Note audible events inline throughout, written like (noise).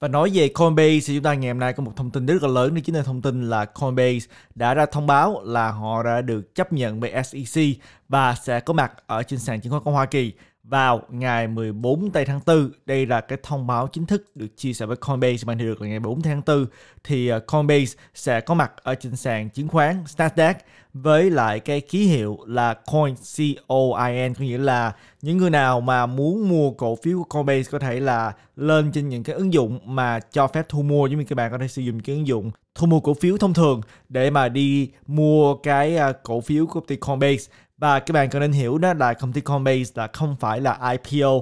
Và nói về Coinbase thì chúng ta ngày hôm nay có một thông tin rất là lớn đó chính là thông tin là Coinbase đã ra thông báo là họ đã được chấp nhận bởi SEC và sẽ có mặt ở trên sàn chứng khoán của Hoa Kỳ vào ngày 14 tây tháng 4. Đây là cái thông báo chính thức được chia sẻ với Coinbase mà được là ngày 14 tháng 4 thì ờ, Coinbase sẽ có mặt ở trên sàn chứng khoán Nasdaq với lại cái ký hiệu là coin COIN có nghĩa là những người nào mà muốn mua cổ phiếu của Coinbase có thể là lên trên những cái ứng dụng mà cho phép thu mua giống như các bạn có thể sử dụng cái ứng dụng thu mua cổ phiếu thông thường để mà đi mua cái ờ, cổ phiếu của công ty Coinbase và các bạn cần nên hiểu đó là công ty Coinbase là không phải là IPO.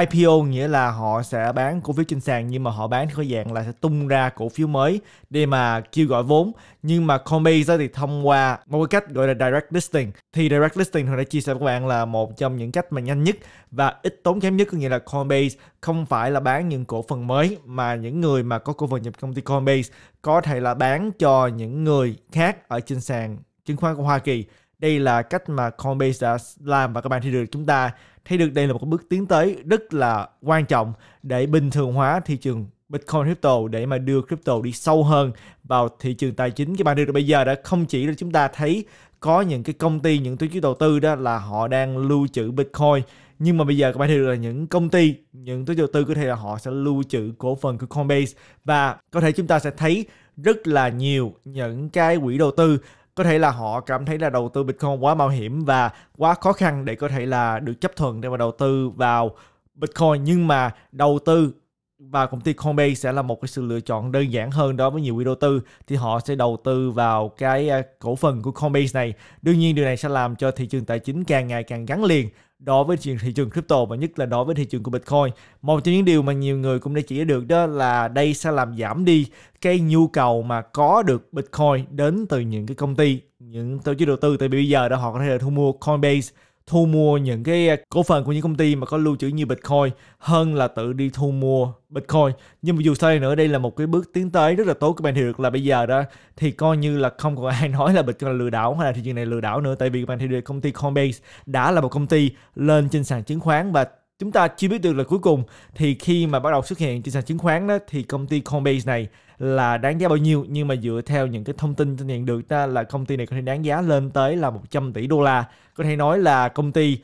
IPO nghĩa là họ sẽ bán cổ phiếu trên sàn nhưng mà họ bán theo dạng là sẽ tung ra cổ phiếu mới để mà kêu gọi vốn. Nhưng mà Coinbase thì thông qua một cái cách gọi là direct listing. Thì direct listing hồi đã chia sẻ với các bạn là một trong những cách mà nhanh nhất và ít tốn kém nhất có nghĩa là Coinbase không phải là bán những cổ phần mới mà những người mà có cổ phần nhập công ty Coinbase có thể là bán cho những người khác ở trên sàn chứng khoán của Hoa Kỳ đây là cách mà Coinbase đã làm và các bạn thấy được chúng ta thấy được đây là một bước tiến tới rất là quan trọng để bình thường hóa thị trường Bitcoin crypto để mà đưa crypto đi sâu hơn vào thị trường tài chính các bạn thấy được bây giờ đã không chỉ là chúng ta thấy có những cái công ty những tổ chức đầu tư đó là họ đang lưu trữ Bitcoin nhưng mà bây giờ các bạn thấy được là những công ty những tổ chức đầu tư có thể là họ sẽ lưu trữ cổ phần của Coinbase và có thể chúng ta sẽ thấy rất là nhiều những cái quỹ đầu tư có thể là họ cảm thấy là đầu tư Bitcoin quá mạo hiểm và quá khó khăn để có thể là được chấp thuận để mà đầu tư vào Bitcoin nhưng mà đầu tư và công ty Coinbase sẽ là một cái sự lựa chọn đơn giản hơn đó với nhiều quỹ đầu tư thì họ sẽ đầu tư vào cái à, cổ phần của Coinbase này. Đương nhiên điều này sẽ làm cho thị trường tài chính càng ngày càng gắn liền đối với thị trường crypto và nhất là đối với thị trường của Bitcoin. Một trong những điều mà nhiều người cũng đã chỉ được đó là đây sẽ làm giảm đi cái nhu cầu mà có được Bitcoin đến từ những cái công ty, những tổ chức đầu tư tại bây giờ đó họ có thể là thu mua Coinbase thu mua những cái à, cổ phần của những công ty mà có lưu trữ như Bitcoin hơn là tự đi thu mua Bitcoin. Nhưng mà dù sao nữa, đây là một cái bước tiến tới rất là tốt. Các bạn hiểu được là bây giờ đó thì coi như là không còn ai (laughs) nói là Bitcoin là lừa đảo hay là thị trường này lừa đảo nữa. Tại vì các bạn thấy được công ty Coinbase đã là một công ty lên trên sàn chứng khoán và chúng ta chưa biết được là cuối cùng thì khi mà bắt đầu xuất hiện trên sàn chứng khoán đó thì công ty Coinbase này là đáng giá bao nhiêu nhưng mà dựa theo những cái thông tin nhận được ta là công ty này có thể đáng giá lên tới là 100 tỷ đô la có thể nói là công ty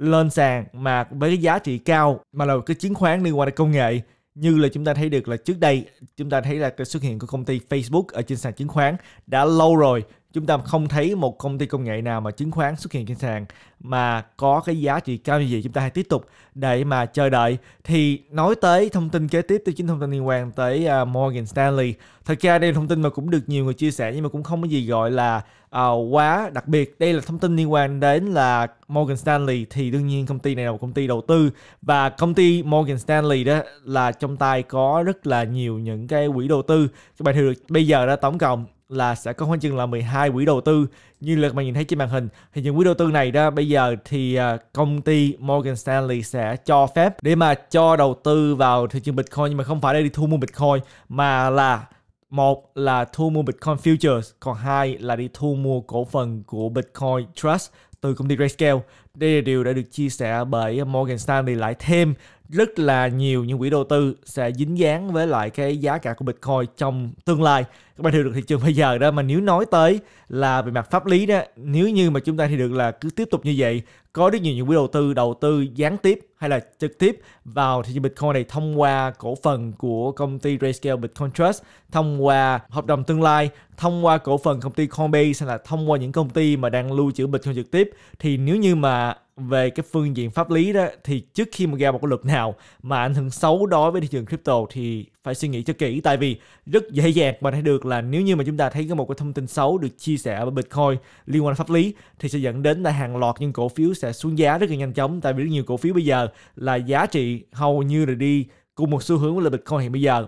lên sàn mà với cái giá trị cao mà là cái chứng khoán liên quan đến công nghệ như là chúng ta thấy được là trước đây chúng ta thấy là cái xuất hiện của công ty Facebook ở trên sàn chứng khoán đã lâu rồi chúng ta không thấy một công ty công nghệ nào mà chứng khoán xuất hiện trên sàn mà có cái giá trị cao như vậy chúng ta hãy tiếp tục để mà chờ đợi thì nói tới thông tin kế tiếp tới chính thông tin liên quan tới uh, Morgan Stanley thật ra đây là thông tin mà cũng được nhiều người chia sẻ nhưng mà cũng không có gì gọi là uh, quá đặc biệt đây là thông tin liên quan đến là Morgan Stanley thì đương nhiên công ty này là một công ty đầu tư và công ty Morgan Stanley đó là trong tay có rất là nhiều những cái quỹ đầu tư các bạn hiểu được bây giờ đã tổng cộng là sẽ có khoảng chừng là 12 quỹ đầu tư như là các bạn nhìn thấy trên màn hình thì những quỹ đầu tư này đó bây giờ thì à, công ty Morgan Stanley sẽ cho phép để mà cho đầu tư vào thị trường Bitcoin nhưng mà không phải để đi thu mua Bitcoin mà là một là thu mua Bitcoin futures còn hai là đi thu mua cổ phần của Bitcoin Trust từ công ty Grayscale. Đây là điều đã được chia sẻ bởi Morgan Stanley lại thêm rất là nhiều những quỹ đầu tư sẽ dính dáng với lại cái giá cả của Bitcoin trong tương lai. Các bạn hiểu được thị trường bây giờ đó mà nếu nói tới là về mặt pháp lý đó, nếu như mà chúng ta thì được là cứ tiếp tục như vậy, có rất nhiều những quỹ đầu tư đầu tư gián tiếp hay là trực tiếp vào thị trường Bitcoin này thông qua cổ phần của công ty Grayscale Bitcoin Trust, thông qua hợp đồng tương lai, thông qua cổ phần công ty Coinbase hay là thông qua những công ty mà đang lưu trữ Bitcoin trực tiếp thì nếu như mà về cái phương diện pháp lý đó thì trước khi mà ra một cái luật nào mà ảnh hưởng xấu đối với thị trường crypto thì phải suy nghĩ cho kỹ tại vì rất dễ dàng mà thấy được là nếu như mà chúng ta thấy có một cái thông tin xấu được chia sẻ bởi Bitcoin liên quan đến pháp lý thì sẽ dẫn đến là hàng loạt những cổ phiếu sẽ xuống giá rất là nhanh chóng tại vì rất nhiều cổ phiếu bây giờ là giá trị hầu như là đi cùng một xu hướng là Bitcoin hiện bây giờ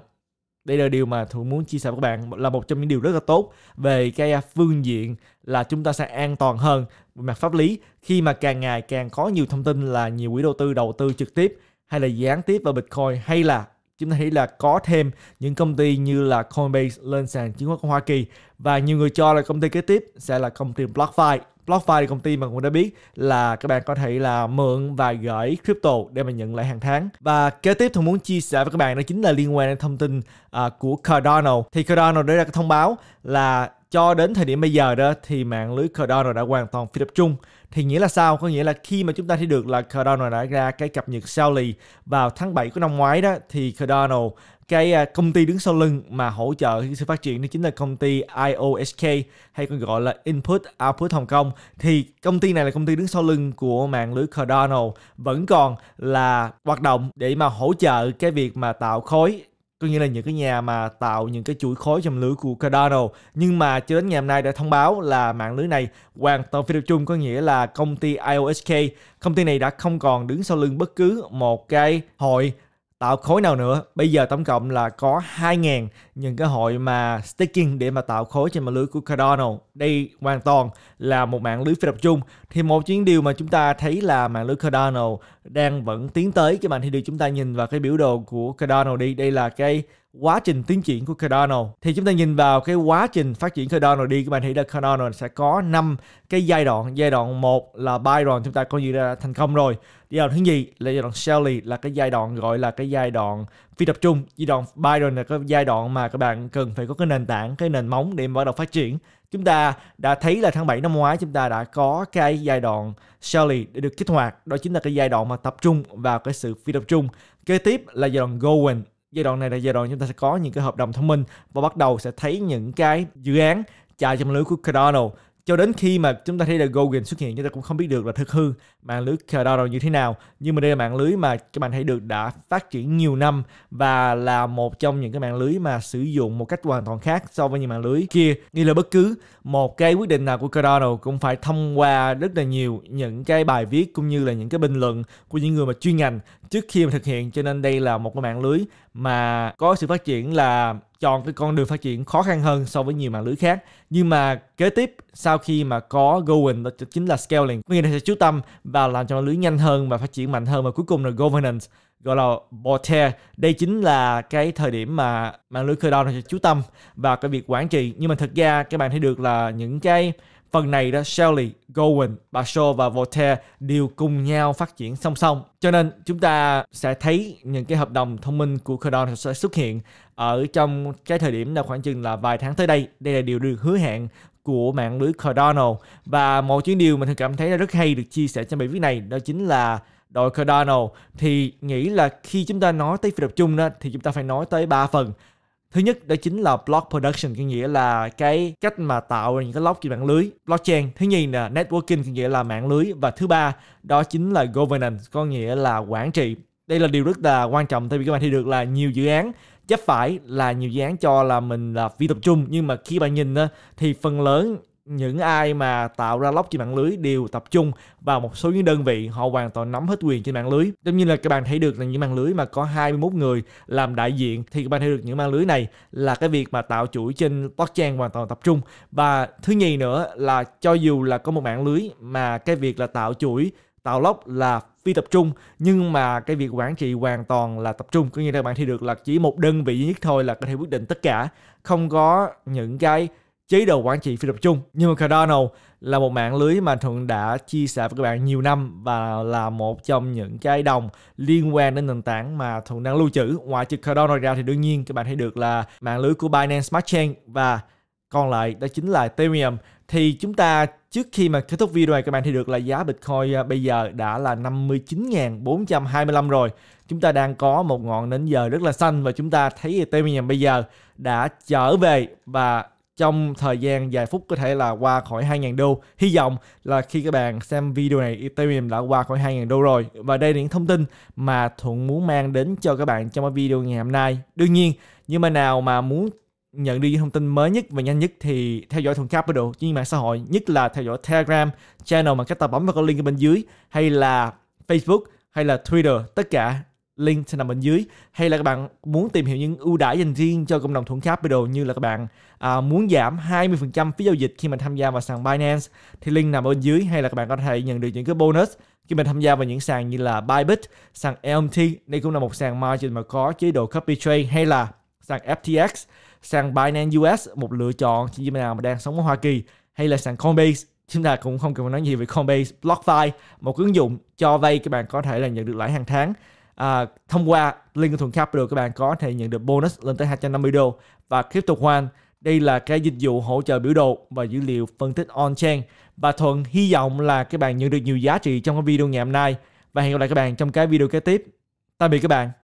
đây là điều mà thường muốn chia sẻ với các bạn là một trong những điều rất là tốt về cái à, phương diện là chúng ta sẽ an toàn hơn về mặt pháp lý khi mà càng ngày càng có nhiều thông tin là nhiều quỹ đầu tư đầu tư trực tiếp hay là gián tiếp vào Bitcoin hay là chúng ta thấy là có thêm những công ty như là Coinbase lên sàn chứng khoán của Hoa Kỳ và nhiều người cho là công ty kế tiếp sẽ là công ty BlockFi BlockFi thì công ty mà cũng đã biết là các bạn có thể là mượn và gửi crypto để mà nhận lại hàng tháng. Và kế tiếp tôi muốn chia sẻ với các bạn đó chính là liên quan đến thông tin uh, của Cardano. Thì Cardano đưa ra cái thông báo là cho đến thời điểm bây giờ đó thì mạng lưới Cardano đã hoàn toàn phi tập trung thì nghĩa là sao? Có nghĩa là khi mà chúng ta thấy được là Cardano đã ra cái cập nhật Sally vào tháng 7 của năm ngoái đó thì Cardano cái à, công ty đứng sau lưng mà hỗ trợ sự phát triển đó chính là công ty IOSK hay còn gọi là Input Output Hồng Kông thì công ty này là công ty đứng sau lưng của mạng lưới Cardano vẫn còn là hoạt động để mà hỗ trợ cái việc mà tạo khối có nghĩa là những cái nhà mà tạo những cái chuỗi khối trong lưới của Cardano. Nhưng mà cho đến ngày hôm nay đã thông báo là mạng lưới này hoàn toàn phi tập trung có nghĩa là công ty IOSK. Công ty này đã không còn đứng sau lưng bất cứ một cái hội tạo khối nào nữa bây giờ tổng cộng là có 2.000 những cái hội mà staking để mà tạo khối trên mạng lưới của Cardano đây hoàn toàn là một mạng lưới phi tập trung thì một chuyến điều mà chúng ta thấy là mạng lưới Cardano đang vẫn tiến tới các bạn thì được chúng ta nhìn vào cái biểu đồ của Cardano đi đây là cái quá trình tiến triển của Cardano thì chúng ta nhìn vào cái quá trình phát triển Cardano đi các bạn thấy là Cardano sẽ có 5 cái giai đoạn giai đoạn 1 là buy chúng ta coi như là thành công rồi giai đoạn thứ nhì là giai đoạn Shelley là cái giai đoạn gọi là cái giai đoạn phi tập trung giai đoạn Byron là cái giai đoạn mà các bạn cần phải có cái nền tảng cái nền móng để bắt đầu phát triển chúng ta đã thấy là tháng 7 năm ngoái chúng ta đã có cái giai đoạn Shelley để được kích hoạt đó chính là cái giai đoạn mà tập trung vào cái sự phi tập trung kế tiếp là giai đoạn Gowen giai đoạn này là giai đoạn chúng ta sẽ có những cái hợp đồng thông minh và bắt đầu sẽ thấy những cái dự án chạy trong lưới của Cardano cho đến khi mà chúng ta thấy là Golden xuất hiện chúng ta cũng không biết được là thực hư mạng lưới Cardano như thế nào nhưng mà đây là mạng lưới mà các bạn thấy được đã phát triển nhiều năm và là một trong những cái mạng lưới mà sử dụng một cách hoàn toàn khác so với những mạng lưới kia như là bất cứ một cái quyết định nào của Cardano cũng phải thông qua rất là nhiều những cái bài viết cũng như là những cái bình luận của những người mà chuyên ngành trước khi mà thực hiện cho nên đây là một cái mạng lưới mà có sự phát triển là chọn cái con đường phát triển khó khăn hơn so với nhiều mạng lưới khác nhưng mà kế tiếp sau khi mà có going đó chính là scaling có nghĩa là sẽ chú tâm và làm cho mạng lưới nhanh hơn và phát triển mạnh hơn và cuối cùng là governance gọi là Voltaire. Đây chính là cái thời điểm mà mạng lưới khởi đầu Codon chú tâm vào cái việc quản trị. Nhưng mà thực ra các bạn thấy được là những cái Phần này đó Shelley, Gowen, Basho và Voltaire đều cùng nhau phát triển song song. Cho nên chúng ta sẽ thấy những cái hợp đồng thông minh của Cardano sẽ xuất hiện ở trong cái thời điểm là khoảng chừng là vài tháng tới đây. Đây là điều được hứa hẹn của mạng lưới Cardano và một chuyến điều mình cảm thấy là rất hay được chia sẻ trong bài viết này đó chính là đội Cardano thì nghĩ là khi chúng ta nói tới phi tập trung đó thì chúng ta phải nói tới ba phần Thứ nhất đó chính là block production có nghĩa là cái cách mà tạo ra những cái block trên mạng lưới blockchain. Thứ nhì là networking có nghĩa là mạng lưới và thứ ba đó chính là governance có nghĩa là quản trị. Đây là điều rất là quan trọng tại vì các bạn thấy được là nhiều dự án chấp phải là nhiều dự án cho là mình là phi tập trung nhưng mà khi bạn nhìn thì phần lớn những ai mà tạo ra lóc trên mạng lưới đều tập trung vào một số những đơn vị họ hoàn toàn nắm hết quyền trên mạng lưới. Đương nhiên là các bạn thấy được là những mạng lưới mà có 21 người làm đại diện thì các bạn thấy được những mạng lưới này là cái việc mà tạo chuỗi trên blockchain hoàn toàn tập trung. Và thứ nhì nữa là cho dù là có một mạng lưới mà cái việc là tạo chuỗi tạo lóc là phi tập trung nhưng mà cái việc quản trị hoàn toàn là tập trung có nghĩa là bạn thấy được là chỉ một đơn vị duy nhất thôi là có thể quyết định tất cả không có những cái chế độ quản trị phi tập trung. Nhưng mà Cardano là một mạng lưới mà Thuận đã chia sẻ với các bạn nhiều năm và là một trong những cái đồng liên quan đến nền tảng mà Thuận đang lưu trữ. Ngoài trừ Cardano ra thì đương nhiên các bạn thấy được là mạng lưới của Binance Smart Chain và còn lại đó chính là Ethereum thì chúng ta trước khi mà kết thúc video này các bạn thấy được là giá Bitcoin à, bây giờ đã là 59.425 rồi. Chúng ta đang có một ngọn nến giờ rất là xanh và chúng ta thấy Ethereum bây giờ đã trở về và trong thời gian vài phút có thể là qua khỏi 2.000 đô. Hy vọng là khi các bạn xem video này Ethereum đã qua khỏi 2.000 đô rồi. Và đây là những thông tin mà Thuận muốn mang đến cho các bạn trong video ngày hôm nay. Đương nhiên, nhưng mà nào mà muốn nhận được những thông tin mới nhất và nhanh nhất thì theo dõi Thuận Capital trên mạng xã hội, nhất là theo dõi Telegram, channel mà các ta bấm vào cái link ở bên dưới hay là Facebook hay là Twitter, tất cả link sẽ nằm bên dưới hay là các bạn muốn tìm hiểu những ưu đãi dành riêng cho cộng đồng thuận capital như là các bạn à, muốn giảm 20% phí giao dịch khi mình tham gia vào sàn Binance thì link nằm bên dưới hay là các bạn có thể nhận được những cái bonus khi mình tham gia vào những sàn như là Bybit, sàn LMT, đây cũng là một sàn margin mà có chế độ copy trade hay là sàn FTX, sàn Binance US, một lựa chọn cho những nào mà đang sống ở Hoa Kỳ hay là sàn Coinbase chúng ta cũng không cần phải nói nhiều về Coinbase, BlockFi, một ứng dụng cho vay các bạn có thể là nhận được lãi hàng tháng à, thông qua Lincoln Thuận Capital các bạn có thể nhận được bonus lên tới 250 đô và Crypto One đây là cái dịch vụ hỗ trợ biểu đồ và dữ liệu phân tích on-chain và Thuận hy vọng là các bạn nhận được nhiều giá trị trong cái video ngày hôm nay và hẹn gặp lại các bạn trong cái video kế tiếp tạm biệt các bạn